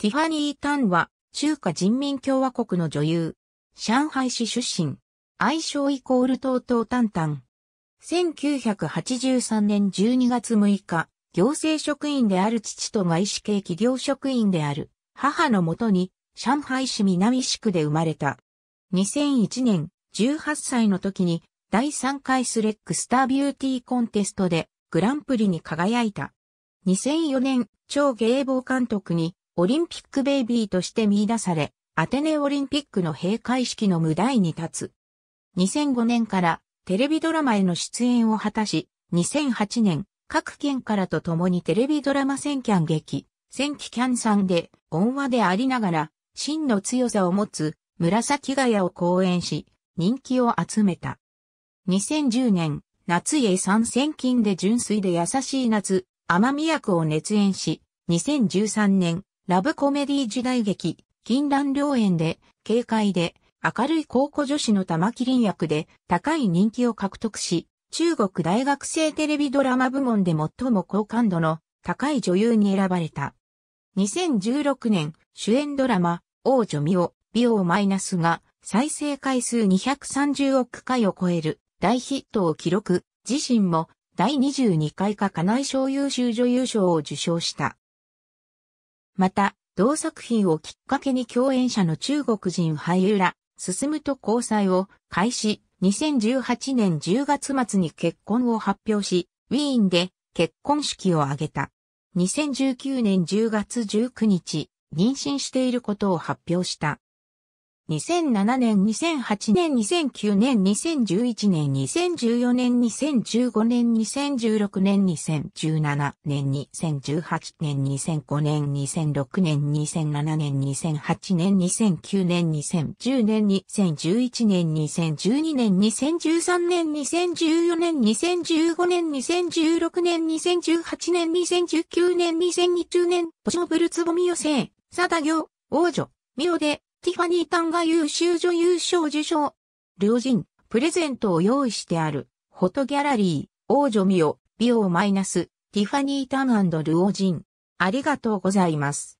ティファニー・タンは、中華人民共和国の女優。上海市出身。愛称イコール東東タンタン。1983年12月6日、行政職員である父と外資系企業職員である母のもとに、上海市南市区で生まれた。2001年、18歳の時に、第3回スレックスタービューティーコンテストで、グランプリに輝いた。2004年、超芸棒監督に、オリンピックベイビーとして見出され、アテネオリンピックの閉会式の無題に立つ。2005年からテレビドラマへの出演を果たし、2008年、各県からと共にテレビドラマ戦キャン劇、戦キキャンさんで、音話でありながら、真の強さを持つ、紫ヶ谷を講演し、人気を集めた。2010年、夏へ参戦金で純粋で優しい夏、奄美役を熱演し、2013年、ラブコメディ時代劇、禁断良縁で、軽快で、明るい高校女子の玉麒麟役で、高い人気を獲得し、中国大学生テレビドラマ部門で最も好感度の高い女優に選ばれた。2016年、主演ドラマ、王女美を、美をマイナスが、再生回数230億回を超える大ヒットを記録、自身も第22回か家内賞優秀女優賞を受賞した。また、同作品をきっかけに共演者の中国人俳優ら、進むと交際を開始、2018年10月末に結婚を発表し、ウィーンで結婚式を挙げた。2019年10月19日、妊娠していることを発表した。2007年、2008年、2009年、2011年、2014年、2015年、2016年、2017年、2018年、2005年、2006年、2007年、2008年、2009年、2010年、2011年、2012年、2013年、2014年、2015年、2016年、2018年、2019年、2020年、ポショブルつぼみ予選、サダ行、王女、ミオで、ティファニー・タンが優秀女優賞受賞。両人、プレゼントを用意してある、フォトギャラリー、王女ミオ、ビオマイナス、ティファニー・タンルオジン。ありがとうございます。